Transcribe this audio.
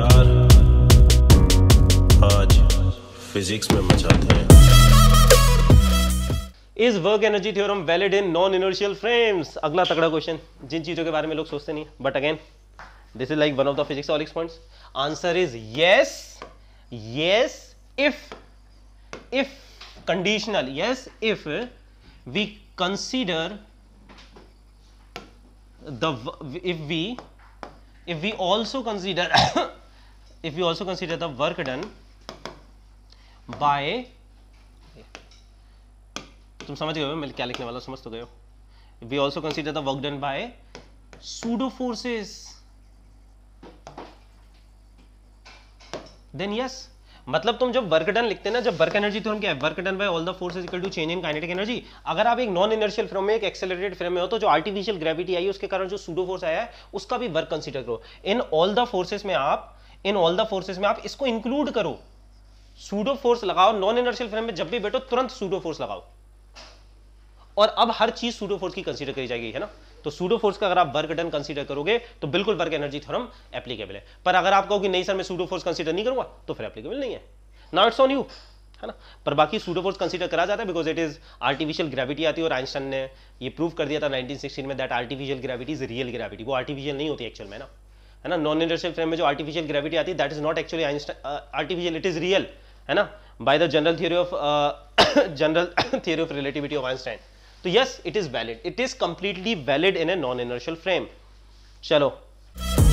यार आज फिजिक्स में मचाते हैं is work energy theorem valid in non inertial frames अगला तगड़ा क्वेश्चन जिन चीजों के बारे में लोग सोचते नहीं but again this is like one of the physics ऑलिक्स points answer is yes yes if if conditional yes if we consider the if we if we also consider if we also consider the work done by तुम समझ गए हो मैं क्या लिखने वाला समझ तो गए हो we also consider the work done by pseudo forces then yes मतलब तुम जब वर्क डन लिखते ना जब वर्क एनर्जी तो क्या है work done by all the forces equal to change in kinetic energy अगर आप एक नॉन इनर्शियल फ्रेम में एक एक्सेलरेटेड फ्रेम में हो तो जो आर्टिफिशियल ग्रेविटी आई उसके कारण जो सूडो फोर्स आया है उसका भी वर्क कंसीडर करो इन ऑल द फोर्सेस में आप इन ऑल द फोर्सेस में आप इसको इंक्लूड करो सूडो फोर्स लगाओ नॉन इनर्शियल फ्रेम में जब भी बैठो तुरंत सूडो फोर्स लगाओ और अब हर चीज सूडो फोर्स की कंसीडर करी जाएगी है ना तो सूडो फोर्स का अगर आप वर्क डन कंसीडर करोगे तो बिल्कुल वर्क एनर्जी थ्योरम एप्लीकेबल है पर अगर आप कहोगे नहीं सर मैं सूडो फोर्स कंसीडर नहीं करूंगा तो फिर एप्लीकेबल नहीं है नाउ इट्स ऑन यू है ना पर बाकी सूडो फोर्स कंसीडर करा जाता है because it is artificial gravity आती है और आइंस्टाइन ने ये प्रूव कर दिया था 1916 में that artificial gravity is real gravity वो आर्टिफिशियल नहीं होती एक्चुअल में ना है ना नॉन इंडस्ट्रियल फ्रेम में जो आर्टिफिशियल ग्रेविटी आती है that is not actually artificial it is real है ना by the general theory of general theory of relativity of Einstein तो yes it is valid it is completely valid in a non inertial frame चलो